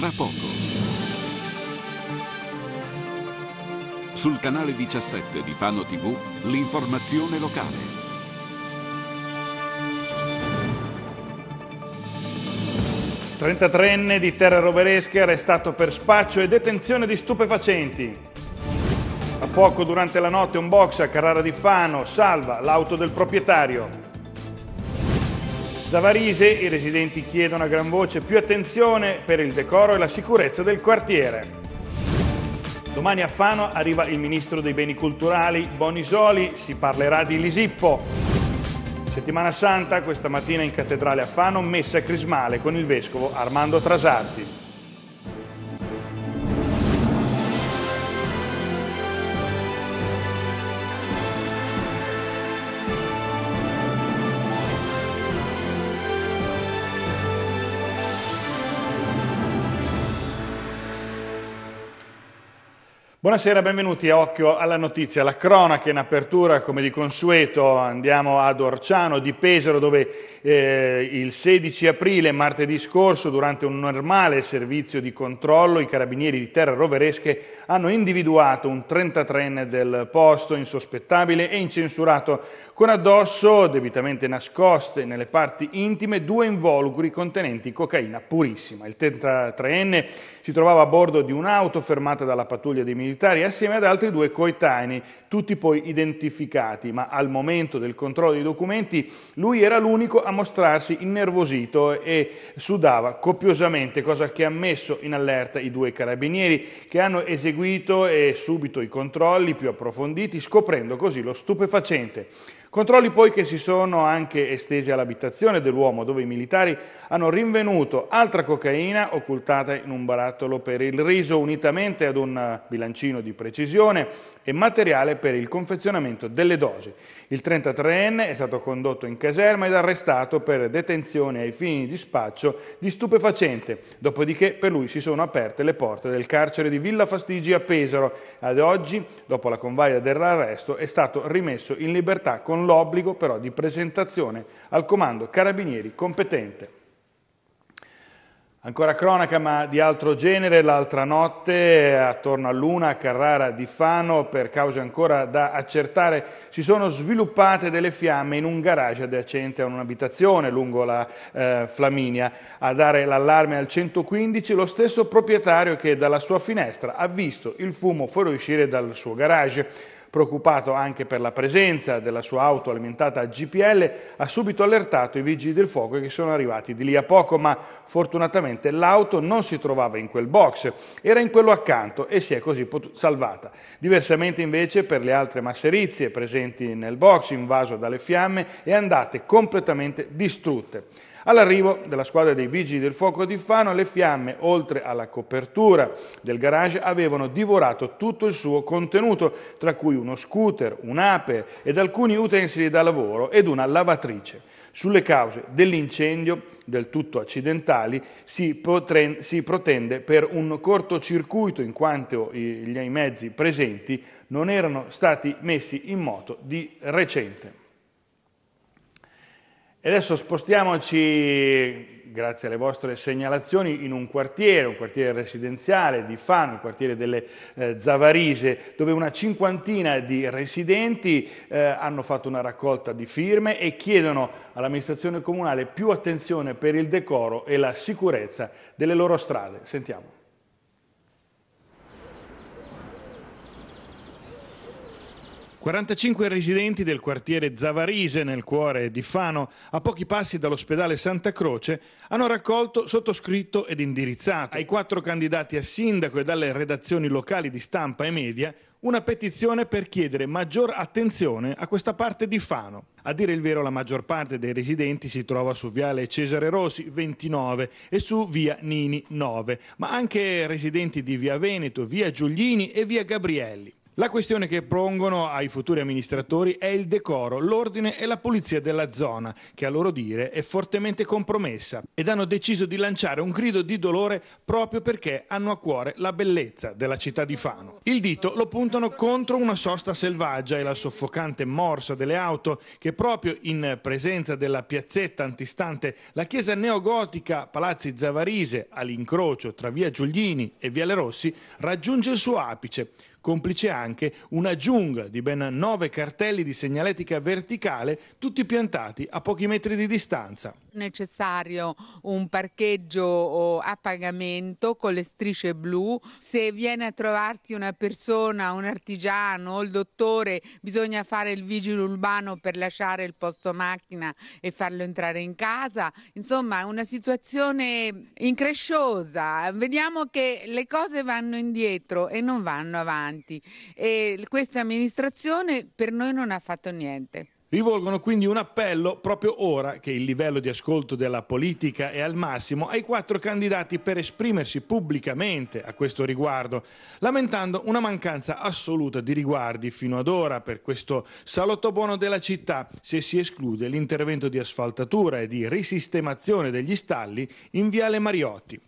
tra poco. Sul canale 17 di Fano TV, l'informazione locale. Trentatrenne di terra roveresca arrestato per spaccio e detenzione di stupefacenti. A fuoco durante la notte un box a Carrara di Fano salva l'auto del proprietario. Zavarese i residenti chiedono a gran voce più attenzione per il decoro e la sicurezza del quartiere. Domani a Fano arriva il ministro dei beni culturali Bonisoli, si parlerà di Lisippo. Settimana Santa, questa mattina in cattedrale a Fano, messa crismale con il vescovo Armando Trasarti. Buonasera, benvenuti a Occhio alla Notizia. La cronaca in apertura, come di consueto, andiamo ad Orciano di Pesaro, dove eh, il 16 aprile, martedì scorso, durante un normale servizio di controllo, i carabinieri di Terra Roveresche hanno individuato un 33enne del posto insospettabile e incensurato, con addosso, debitamente nascoste nelle parti intime, due involucri contenenti cocaina purissima. Il 33enne si trovava a bordo di un'auto fermata dalla pattuglia dei militari militari assieme ad altri due coetanei, tutti poi identificati, ma al momento del controllo dei documenti lui era l'unico a mostrarsi innervosito e sudava copiosamente, cosa che ha messo in allerta i due carabinieri che hanno eseguito e subito i controlli più approfonditi, scoprendo così lo stupefacente. Controlli poi che si sono anche estesi all'abitazione dell'uomo dove i militari hanno rinvenuto altra cocaina occultata in un barattolo per il riso unitamente ad un bilancino di precisione e materiale per il confezionamento delle dosi. Il 33enne è stato condotto in caserma ed arrestato per detenzione ai fini di spaccio di stupefacente, dopodiché per lui si sono aperte le porte del carcere di Villa Fastigi a Pesaro. Ad oggi, dopo la convaglia dell'arresto, è stato rimesso in libertà con l'obbligo però di presentazione al comando carabinieri competente. Ancora cronaca ma di altro genere, l'altra notte attorno a Luna, a Carrara di Fano, per cause ancora da accertare, si sono sviluppate delle fiamme in un garage adiacente a un'abitazione lungo la eh, Flaminia. A dare l'allarme al 115 lo stesso proprietario che dalla sua finestra ha visto il fumo fuoriuscire dal suo garage preoccupato anche per la presenza della sua auto alimentata a GPL, ha subito allertato i vigili del fuoco che sono arrivati di lì a poco, ma fortunatamente l'auto non si trovava in quel box, era in quello accanto e si è così salvata. Diversamente invece per le altre masserizie presenti nel box, invaso dalle fiamme e andate completamente distrutte. All'arrivo della squadra dei Vigili del Fuoco di Fano, le fiamme, oltre alla copertura del garage, avevano divorato tutto il suo contenuto, tra cui uno scooter, un'ape ed alcuni utensili da lavoro ed una lavatrice. Sulle cause dell'incendio, del tutto accidentali, si, si, protende per un cortocircuito in quanto i, i mezzi presenti non erano stati messi in moto di recente. E adesso spostiamoci, grazie alle vostre segnalazioni, in un quartiere, un quartiere residenziale di Fano, il quartiere delle eh, Zavarise, dove una cinquantina di residenti eh, hanno fatto una raccolta di firme e chiedono all'amministrazione comunale più attenzione per il decoro e la sicurezza delle loro strade. Sentiamo. 45 residenti del quartiere Zavarise, nel cuore di Fano, a pochi passi dall'ospedale Santa Croce, hanno raccolto, sottoscritto ed indirizzato ai quattro candidati a sindaco e dalle redazioni locali di stampa e media una petizione per chiedere maggior attenzione a questa parte di Fano. A dire il vero la maggior parte dei residenti si trova su Viale Cesare Rossi 29 e su Via Nini 9, ma anche residenti di Via Veneto, Via Giuglini e Via Gabrielli. La questione che pongono ai futuri amministratori è il decoro, l'ordine e la pulizia della zona, che a loro dire è fortemente compromessa ed hanno deciso di lanciare un grido di dolore proprio perché hanno a cuore la bellezza della città di Fano. Il dito lo puntano contro una sosta selvaggia e la soffocante morsa delle auto che proprio in presenza della piazzetta antistante la chiesa neogotica Palazzi Zavarise all'incrocio tra via Giuglini e via Le Rossi raggiunge il suo apice complice anche una giungla di ben nove cartelli di segnaletica verticale, tutti piantati a pochi metri di distanza. È necessario un parcheggio a pagamento con le strisce blu. Se viene a trovarti una persona, un artigiano o il dottore, bisogna fare il vigile urbano per lasciare il posto macchina e farlo entrare in casa. Insomma, è una situazione incresciosa. Vediamo che le cose vanno indietro e non vanno avanti avanti e questa amministrazione per noi non ha fatto niente. Rivolgono quindi un appello proprio ora che il livello di ascolto della politica è al massimo ai quattro candidati per esprimersi pubblicamente a questo riguardo, lamentando una mancanza assoluta di riguardi fino ad ora per questo salotto buono della città se si esclude l'intervento di asfaltatura e di risistemazione degli stalli in Viale Mariotti.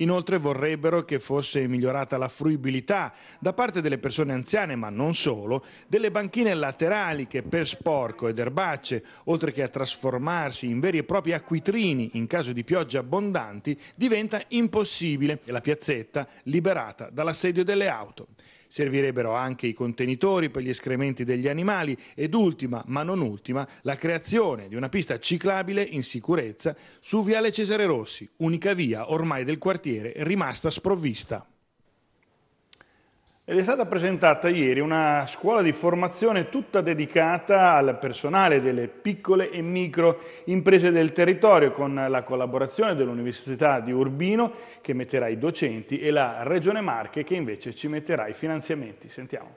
Inoltre vorrebbero che fosse migliorata la fruibilità da parte delle persone anziane, ma non solo, delle banchine laterali che per sporco ed erbacce, oltre che a trasformarsi in veri e propri acquitrini in caso di piogge abbondanti, diventa impossibile la piazzetta liberata dall'assedio delle auto. Servirebbero anche i contenitori per gli escrementi degli animali ed ultima, ma non ultima, la creazione di una pista ciclabile in sicurezza su Viale Cesare Rossi, unica via ormai del quartiere rimasta sprovvista. Ed è stata presentata ieri una scuola di formazione tutta dedicata al personale delle piccole e micro imprese del territorio con la collaborazione dell'Università di Urbino che metterà i docenti e la Regione Marche che invece ci metterà i finanziamenti. Sentiamo.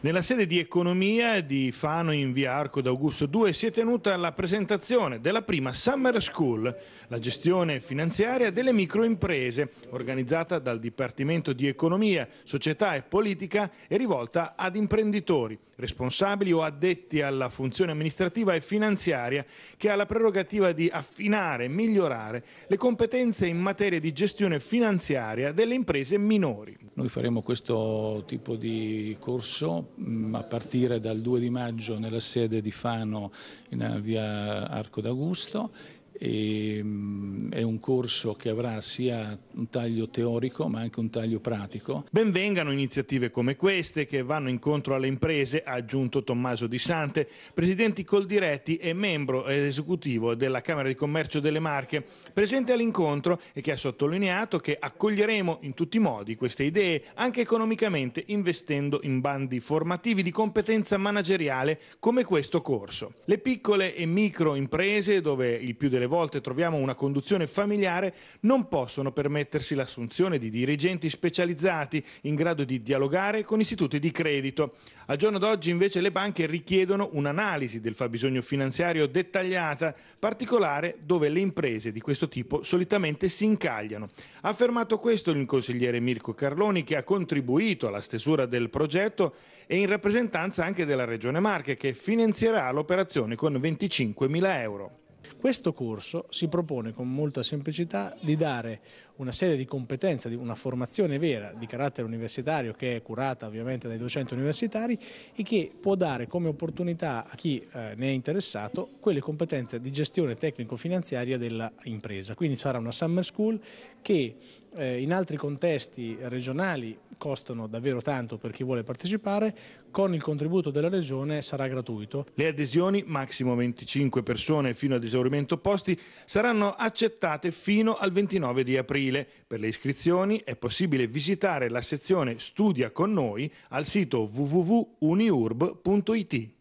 Nella sede di economia di Fano in via Arco d'Augusto 2 si è tenuta la presentazione della prima Summer School, la gestione finanziaria delle microimprese, organizzata dal Dipartimento di Economia, Società e Politica e rivolta ad imprenditori, responsabili o addetti alla funzione amministrativa e finanziaria che ha la prerogativa di affinare e migliorare le competenze in materia di gestione finanziaria delle imprese minori. Noi faremo questo tipo di corso mm, a partire dal 2 di maggio nella sede di Fano in eh, via Arco d'Augusto e, um, è un corso che avrà sia un taglio teorico ma anche un taglio pratico. Benvengano iniziative come queste che vanno incontro alle imprese, ha aggiunto Tommaso Di Sante, presidente Coldiretti e membro esecutivo della Camera di Commercio delle Marche, presente all'incontro e che ha sottolineato che accoglieremo in tutti i modi queste idee, anche economicamente, investendo in bandi formativi di competenza manageriale come questo corso. Le piccole e micro imprese, dove il più delle volte troviamo una conduzione familiare, non possono permettersi l'assunzione di dirigenti specializzati in grado di dialogare con istituti di credito. Al giorno d'oggi invece le banche richiedono un'analisi del fabbisogno finanziario dettagliata, particolare dove le imprese di questo tipo solitamente si incagliano. Ha affermato questo il consigliere Mirko Carloni che ha contribuito alla stesura del progetto e in rappresentanza anche della Regione Marche che finanzierà l'operazione con 25 mila euro. Questo corso si propone con molta semplicità di dare una serie di competenze, una formazione vera di carattere universitario che è curata ovviamente dai docenti universitari e che può dare come opportunità a chi eh, ne è interessato quelle competenze di gestione tecnico-finanziaria dell'impresa. Quindi sarà una summer school che eh, in altri contesti regionali costano davvero tanto per chi vuole partecipare, con il contributo della Regione sarà gratuito. Le adesioni, massimo 25 persone fino ad esaurimento posti, saranno accettate fino al 29 di aprile. Per le iscrizioni è possibile visitare la sezione Studia con noi al sito www.uniurb.it.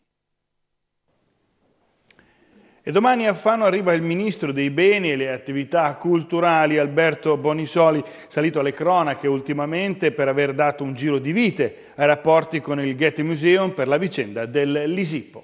E domani a Fano arriva il ministro dei beni e le attività culturali Alberto Bonisoli, salito alle cronache ultimamente per aver dato un giro di vite ai rapporti con il Getty Museum per la vicenda del Lisippo.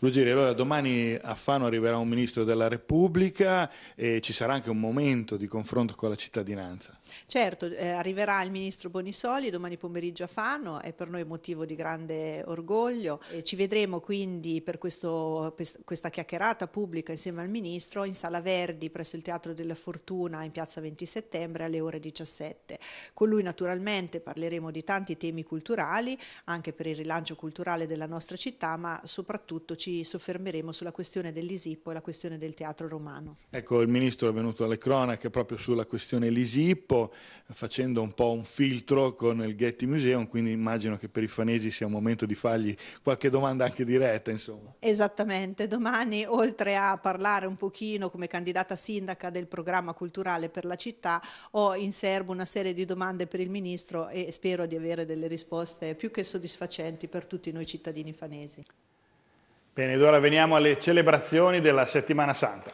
Ruggeri, allora domani a Fano arriverà un Ministro della Repubblica e ci sarà anche un momento di confronto con la cittadinanza. Certo, eh, arriverà il Ministro Bonisoli domani pomeriggio a Fano, è per noi motivo di grande orgoglio. E ci vedremo quindi per, questo, per questa chiacchierata pubblica insieme al Ministro in Sala Verdi presso il Teatro della Fortuna in piazza 20 settembre alle ore 17. Con lui naturalmente parleremo di tanti temi culturali, anche per il rilancio culturale della nostra città, ma soprattutto ci ci soffermeremo sulla questione dell'Isippo e la questione del teatro romano. Ecco, il ministro è venuto alle cronache proprio sulla questione Lisippo, facendo un po' un filtro con il Getty Museum, quindi immagino che per i fanesi sia un momento di fargli qualche domanda anche diretta, insomma. Esattamente, domani oltre a parlare un pochino come candidata sindaca del programma culturale per la città, ho in serbo una serie di domande per il ministro e spero di avere delle risposte più che soddisfacenti per tutti noi cittadini fanesi. Bene, ed ora veniamo alle celebrazioni della settimana santa.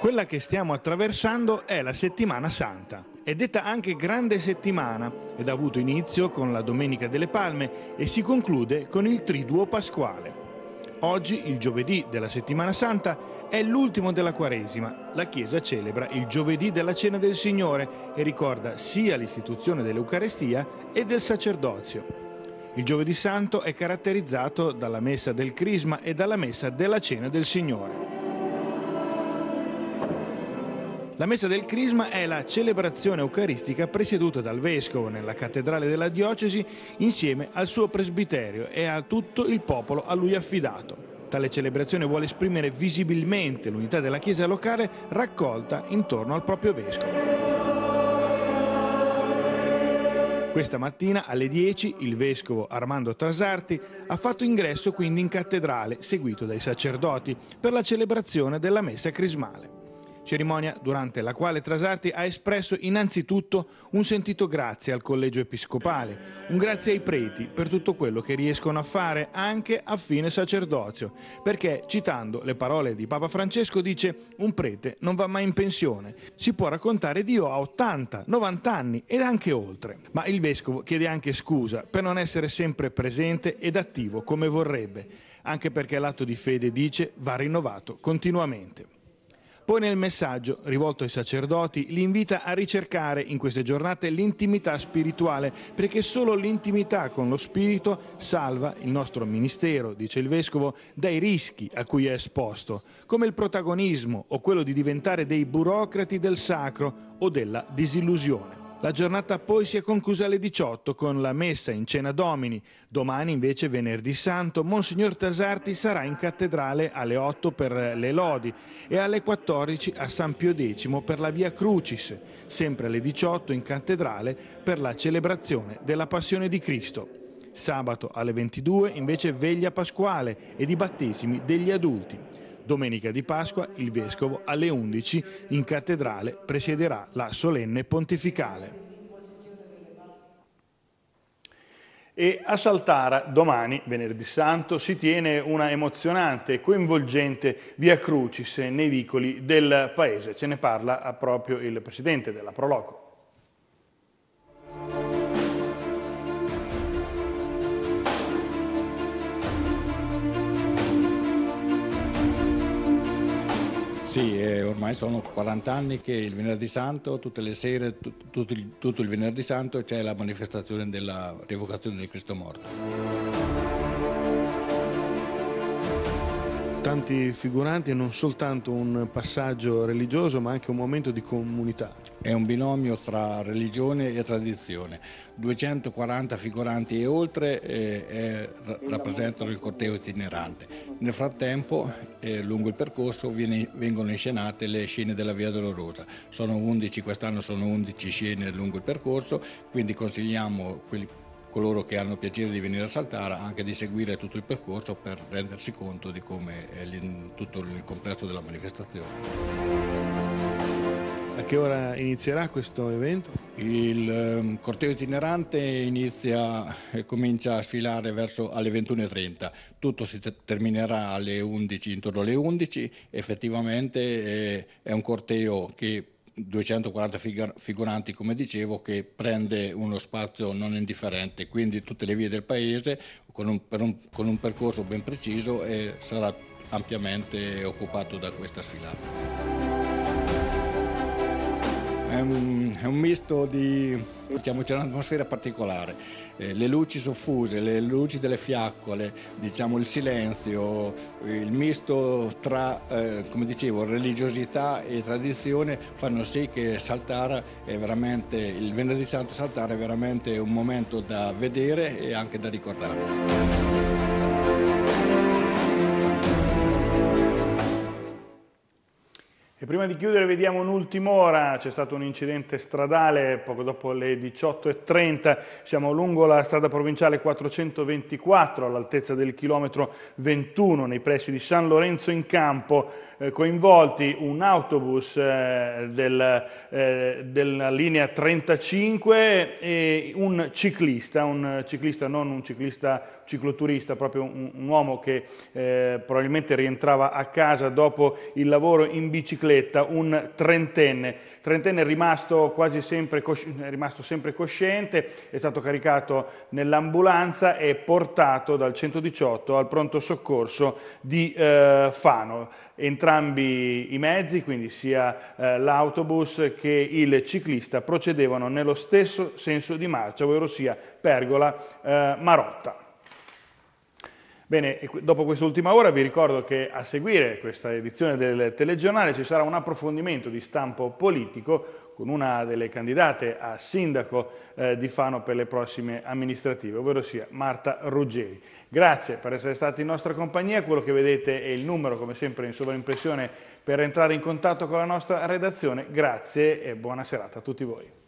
Quella che stiamo attraversando è la settimana santa. È detta anche Grande Settimana ed ha avuto inizio con la Domenica delle Palme e si conclude con il Triduo Pasquale. Oggi, il giovedì della settimana santa, è l'ultimo della Quaresima. La Chiesa celebra il giovedì della Cena del Signore e ricorda sia l'istituzione dell'Eucarestia e del sacerdozio. Il giovedì santo è caratterizzato dalla messa del Crisma e dalla messa della Cena del Signore. La messa del Crisma è la celebrazione eucaristica presieduta dal Vescovo nella cattedrale della diocesi insieme al suo presbiterio e a tutto il popolo a lui affidato. Tale celebrazione vuole esprimere visibilmente l'unità della Chiesa locale raccolta intorno al proprio Vescovo. Questa mattina alle 10 il vescovo Armando Trasarti ha fatto ingresso quindi in cattedrale, seguito dai sacerdoti, per la celebrazione della messa crismale cerimonia durante la quale Trasarti ha espresso innanzitutto un sentito grazie al collegio episcopale, un grazie ai preti per tutto quello che riescono a fare anche a fine sacerdozio, perché citando le parole di Papa Francesco dice un prete non va mai in pensione, si può raccontare Dio a 80, 90 anni ed anche oltre. Ma il vescovo chiede anche scusa per non essere sempre presente ed attivo come vorrebbe, anche perché l'atto di fede dice va rinnovato continuamente. Poi nel messaggio, rivolto ai sacerdoti, li invita a ricercare in queste giornate l'intimità spirituale, perché solo l'intimità con lo Spirito salva il nostro ministero, dice il Vescovo, dai rischi a cui è esposto, come il protagonismo o quello di diventare dei burocrati del sacro o della disillusione. La giornata poi si è conclusa alle 18 con la messa in cena domini. Domani invece venerdì santo Monsignor Tasarti sarà in cattedrale alle 8 per le lodi e alle 14 a San Pio X per la via Crucis, sempre alle 18 in cattedrale per la celebrazione della Passione di Cristo. Sabato alle 22 invece veglia pasquale e di battesimi degli adulti. Domenica di Pasqua il Vescovo alle 11 in cattedrale presiederà la solenne pontificale. E a Saltara domani, venerdì santo, si tiene una emozionante e coinvolgente via crucis nei vicoli del paese. Ce ne parla ah, proprio il presidente della Proloco. Sì, eh, ormai sono 40 anni che il venerdì santo, tutte le sere, tut, tut, tutto il venerdì santo c'è la manifestazione della rivocazione del Cristo morto. tanti figuranti e non soltanto un passaggio religioso ma anche un momento di comunità. È un binomio tra religione e tradizione. 240 figuranti e oltre eh, eh, rappresentano il corteo itinerante. Nel frattempo, eh, lungo il percorso, viene, vengono inscenate le scene della Via Dolorosa. Sono 11, quest'anno sono 11 scene lungo il percorso, quindi consigliamo quelli coloro che hanno piacere di venire a saltare anche di seguire tutto il percorso per rendersi conto di come è tutto il complesso della manifestazione. A che ora inizierà questo evento? Il ehm, corteo itinerante inizia e eh, comincia a sfilare verso alle 21.30. Tutto si terminerà alle 11, intorno alle 11. Effettivamente eh, è un corteo che 240 fig figuranti, come dicevo, che prende uno spazio non indifferente, quindi tutte le vie del paese con un, un, con un percorso ben preciso e sarà ampiamente occupato da questa sfilata. È ehm, un è un misto di, diciamo, c'è un'atmosfera particolare, eh, le luci soffuse, le luci delle fiaccole, diciamo, il silenzio, il misto tra, eh, come dicevo, religiosità e tradizione fanno sì che Saltara è veramente, il venerdì santo Saltara è veramente un momento da vedere e anche da ricordare. Prima di chiudere vediamo un'ultima ora, c'è stato un incidente stradale poco dopo le 18.30, siamo lungo la strada provinciale 424 all'altezza del chilometro 21 nei pressi di San Lorenzo in Campo, eh, coinvolti un autobus eh, del, eh, della linea 35 e un ciclista, un ciclista non un ciclista cicloturista, proprio un, un uomo che eh, probabilmente rientrava a casa dopo il lavoro in bicicletta Betetta, un trentenne. Trentenne rimasto quasi sempre, rimasto sempre cosciente, è stato caricato nell'ambulanza e portato dal 118 al pronto soccorso di eh, Fano. Entrambi i mezzi, quindi sia eh, l'autobus che il ciclista, procedevano nello stesso senso di marcia, ovvero sia Pergola-Marotta. Eh, Bene, dopo quest'ultima ora vi ricordo che a seguire questa edizione del telegiornale ci sarà un approfondimento di stampo politico con una delle candidate a sindaco eh, di Fano per le prossime amministrative, ovvero sia Marta Ruggeri. Grazie per essere stati in nostra compagnia, quello che vedete è il numero come sempre in sovraimpressione per entrare in contatto con la nostra redazione. Grazie e buona serata a tutti voi.